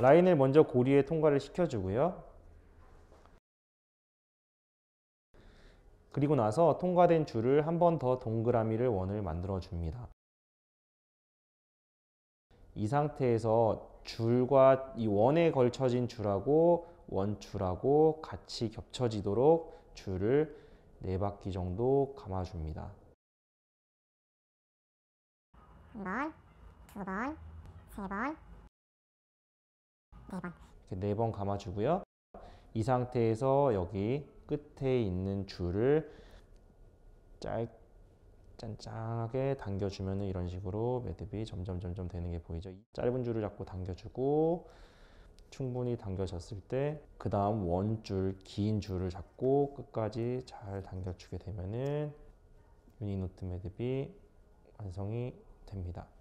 라인을 먼저 고리에 통과를 시켜주고요. 그리고 나서 통과된 줄을 한 번 더 동그라미를 원을 만들어 줍니다. 이 상태에서 줄과 이 원에 걸쳐진 줄하고 원줄하고 같이 겹쳐지도록 줄을 네 바퀴 정도 감아줍니다. 한 번, 두 번, 세 번, 네. 이렇게 네번 감아주고요. 이 상태에서 여기 끝에 있는 줄을 짧 짠짠하게 당겨주면 이런 식으로 매듭이 점점 점점 되는 게 보이죠. 짧은 줄을 잡고 당겨주고 충분히 당겨졌을 때그 다음 원줄 긴 줄을 잡고 끝까지 잘 당겨주게 되면 유니노트 매듭이 완성이 됩니다.